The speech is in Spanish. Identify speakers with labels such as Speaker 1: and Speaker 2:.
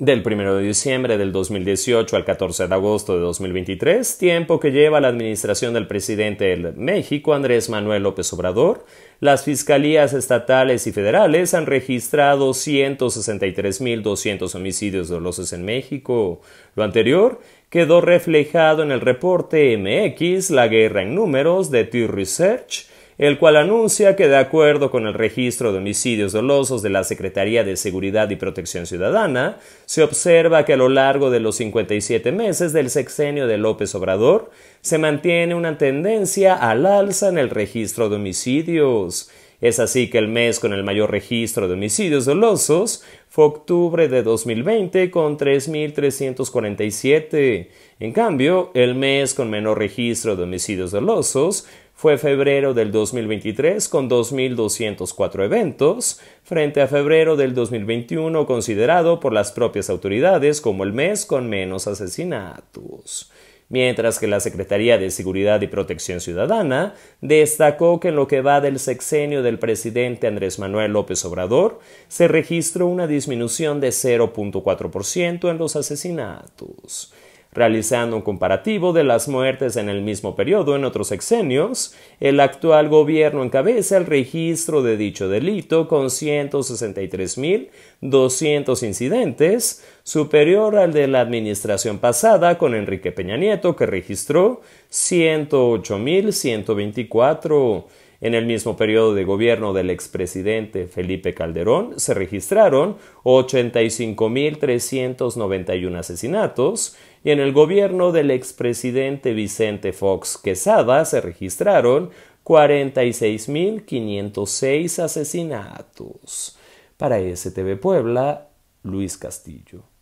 Speaker 1: del 1 de diciembre del 2018 al 14 de agosto de 2023, tiempo que lleva la administración del presidente de México, Andrés Manuel López Obrador, las fiscalías estatales y federales han registrado 163.200 homicidios dolosos en México. Lo anterior quedó reflejado en el reporte MX, La guerra en números de T-Research, el cual anuncia que de acuerdo con el registro de homicidios dolosos de la Secretaría de Seguridad y Protección Ciudadana, se observa que a lo largo de los 57 meses del sexenio de López Obrador se mantiene una tendencia al alza en el registro de homicidios. Es así que el mes con el mayor registro de homicidios dolosos fue octubre de 2020 con 3.347. En cambio, el mes con menor registro de homicidios dolosos fue febrero del 2023 con 2.204 eventos, frente a febrero del 2021 considerado por las propias autoridades como el mes con menos asesinatos mientras que la Secretaría de Seguridad y Protección Ciudadana destacó que en lo que va del sexenio del presidente Andrés Manuel López Obrador se registró una disminución de 0.4% en los asesinatos. Realizando un comparativo de las muertes en el mismo periodo en otros sexenios, el actual gobierno encabeza el registro de dicho delito con 163.200 incidentes, superior al de la administración pasada con Enrique Peña Nieto que registró 108.124 en el mismo periodo de gobierno del expresidente Felipe Calderón se registraron 85.391 asesinatos y en el gobierno del expresidente Vicente Fox Quesada se registraron 46.506 asesinatos. Para STV Puebla, Luis Castillo.